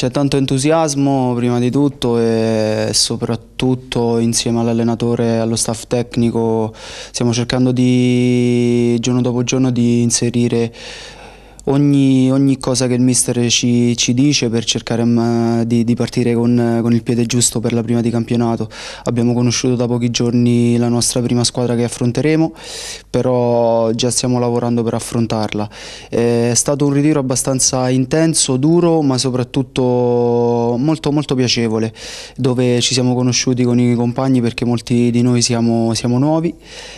C'è tanto entusiasmo prima di tutto e soprattutto insieme all'allenatore e allo staff tecnico stiamo cercando di giorno dopo giorno di inserire ogni, ogni, cosa che il mister ci, ci dice per cercare mm, di, di partire con, con, il piede giusto per la prima di campionato. Abbiamo conosciuto da pochi giorni la nostra prima squadra che affronteremo, però già stiamo lavorando per affrontarla. Eh, è stato un ritiro abbastanza intenso, duro, ma soprattutto molto, molto piacevole, dove ci siamo conosciuti con i compagni perché molti di noi siamo, siamo nuovi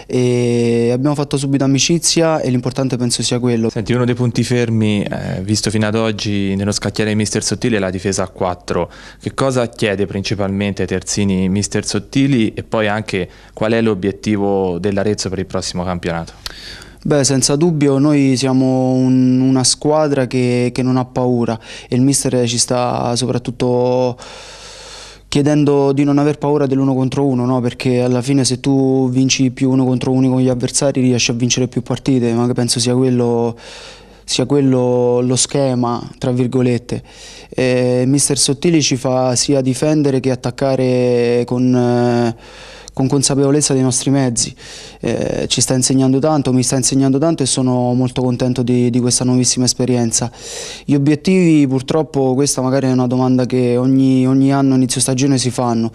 e abbiamo fatto subito amicizia e l'importante penso sia quello. Senti, uno dei punti fermi, eh, visto fino ad oggi nello scacchiere mister Sottili la difesa a 4. Che cosa chiede principalmente Terzini mister Sottili e poi anche qual è l'obiettivo dell'Arezzo per il prossimo campionato? Beh, senza dubbio noi siamo un, una squadra che, che non ha paura e il mister ci sta soprattutto chiedendo di non aver paura dell'uno contro uno, no? perché alla fine se tu vinci più uno contro uno con gli avversari riesci a vincere più partite, ma penso sia quello sia quello lo schema, tra virgolette. Eh, Mister Sottili ci fa sia difendere che attaccare con... Eh, con consapevolezza dei nostri mezzi. Eh, ci sta insegnando tanto, mi sta insegnando tanto e sono molto contento di, di, questa nuovissima esperienza. Gli obiettivi purtroppo questa magari è una domanda che ogni, ogni anno inizio stagione si fanno.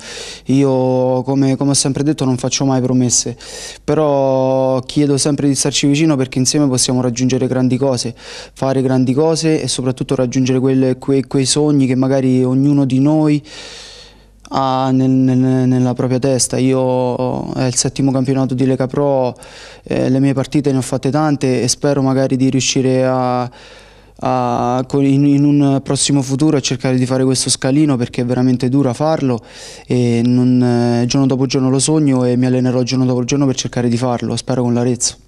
Io come, come ho sempre detto non faccio mai promesse, però chiedo sempre di starci vicino perché insieme possiamo raggiungere grandi cose, fare grandi cose e soprattutto raggiungere quelle, quei, quei sogni che magari ognuno di noi ha ah, nel, nel, nella propria testa. Io è il settimo campionato di Lega Pro, eh, le mie partite ne ho fatte tante e spero magari di riuscire a, a, in, in, un prossimo futuro a cercare di fare questo scalino perché è veramente dura farlo e non, eh, giorno dopo giorno lo sogno e mi allenerò giorno dopo giorno per cercare di farlo, spero con l'Arezzo.